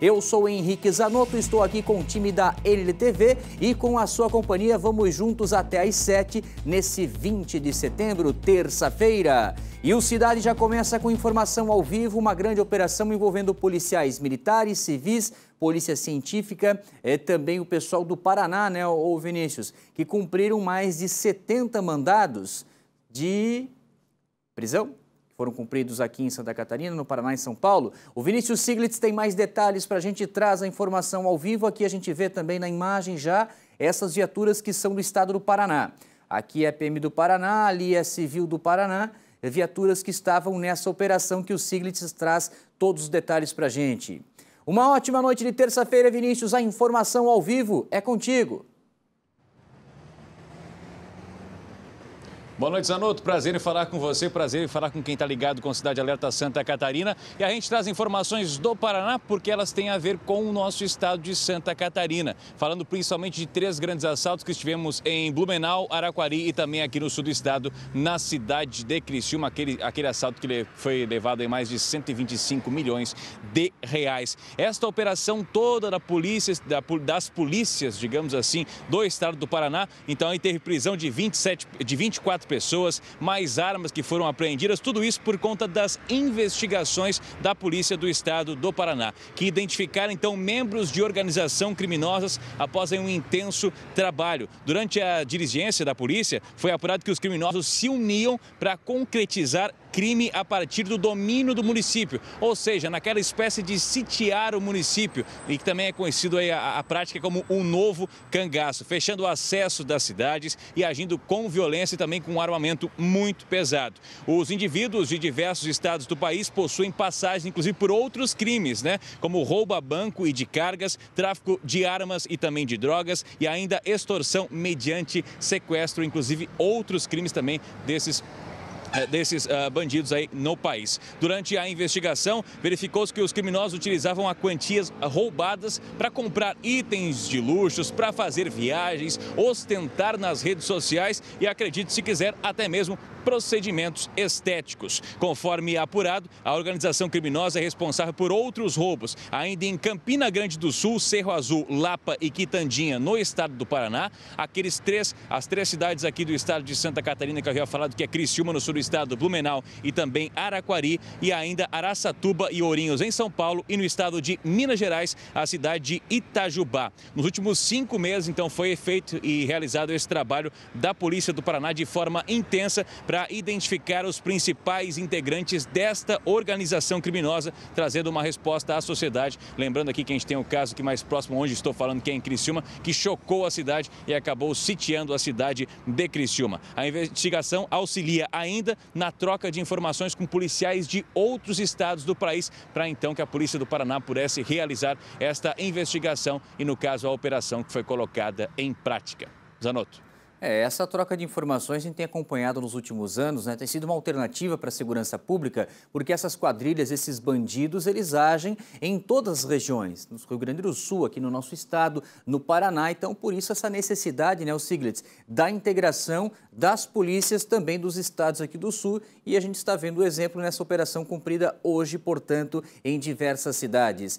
Eu sou Henrique Zanotto, estou aqui com o time da LTV e com a sua companhia vamos juntos até às 7 nesse 20 de setembro, terça-feira. E o Cidade já começa com informação ao vivo, uma grande operação envolvendo policiais militares, civis, polícia científica, é, também o pessoal do Paraná, né, ô Vinícius, que cumpriram mais de 70 mandados de prisão foram cumpridos aqui em Santa Catarina, no Paraná e São Paulo. O Vinícius Siglitz tem mais detalhes para a gente, traz a informação ao vivo. Aqui a gente vê também na imagem já essas viaturas que são do estado do Paraná. Aqui é PM do Paraná, ali é Civil do Paraná, viaturas que estavam nessa operação que o Siglitz traz todos os detalhes para a gente. Uma ótima noite de terça-feira, Vinícius. A informação ao vivo é contigo. Boa noite, Zanotto. Prazer em falar com você, prazer em falar com quem está ligado com Cidade Alerta Santa Catarina. E a gente traz informações do Paraná porque elas têm a ver com o nosso estado de Santa Catarina. Falando principalmente de três grandes assaltos que estivemos em Blumenau, Araquari e também aqui no sul do estado, na cidade de Criciúma, aquele, aquele assalto que foi levado em mais de 125 milhões de reais. Esta operação toda da polícia, da, das polícias, digamos assim, do estado do Paraná, então aí teve prisão de, 27, de 24 pessoas, mais armas que foram apreendidas, tudo isso por conta das investigações da Polícia do Estado do Paraná, que identificaram então membros de organização criminosas após um intenso trabalho. Durante a diligência da polícia, foi apurado que os criminosos se uniam para concretizar crime a partir do domínio do município, ou seja, naquela espécie de sitiar o município, e que também é conhecido aí a, a prática como um novo cangaço, fechando o acesso das cidades e agindo com violência e também com um armamento muito pesado. Os indivíduos de diversos estados do país possuem passagem, inclusive, por outros crimes, né? Como roubo a banco e de cargas, tráfico de armas e também de drogas e ainda extorsão mediante sequestro, inclusive outros crimes também desses eh, desses uh, bandidos aí no país. Durante a investigação, verificou-se que os criminosos utilizavam a quantias roubadas para comprar itens de luxos, para fazer viagens, ostentar nas redes sociais e, acredite se quiser, até mesmo procedimentos estéticos. Conforme apurado, a organização criminosa é responsável por outros roubos, ainda em Campina Grande do Sul, Cerro Azul, Lapa e Quitandinha, no estado do Paraná. Aqueles três, as três cidades aqui do estado de Santa Catarina que eu havia falado, que é Criciúma, no sul o estado Blumenau e também Araquari e ainda Araçatuba e Ourinhos em São Paulo e no estado de Minas Gerais, a cidade de Itajubá. Nos últimos cinco meses, então, foi feito e realizado esse trabalho da Polícia do Paraná de forma intensa para identificar os principais integrantes desta organização criminosa, trazendo uma resposta à sociedade. Lembrando aqui que a gente tem o um caso que mais próximo, onde estou falando, que é em Criciúma, que chocou a cidade e acabou sitiando a cidade de Criciúma. A investigação auxilia ainda na troca de informações com policiais de outros estados do país, para então que a Polícia do Paraná pudesse realizar esta investigação e, no caso, a operação que foi colocada em prática. Zanotto. É, essa troca de informações a gente tem acompanhado nos últimos anos, né? Tem sido uma alternativa para a segurança pública, porque essas quadrilhas, esses bandidos, eles agem em todas as regiões, no Rio Grande do Sul, aqui no nosso estado, no Paraná. Então, por isso essa necessidade, né, o Siglitz, da integração das polícias também dos estados aqui do Sul, e a gente está vendo o exemplo nessa operação cumprida hoje, portanto, em diversas cidades.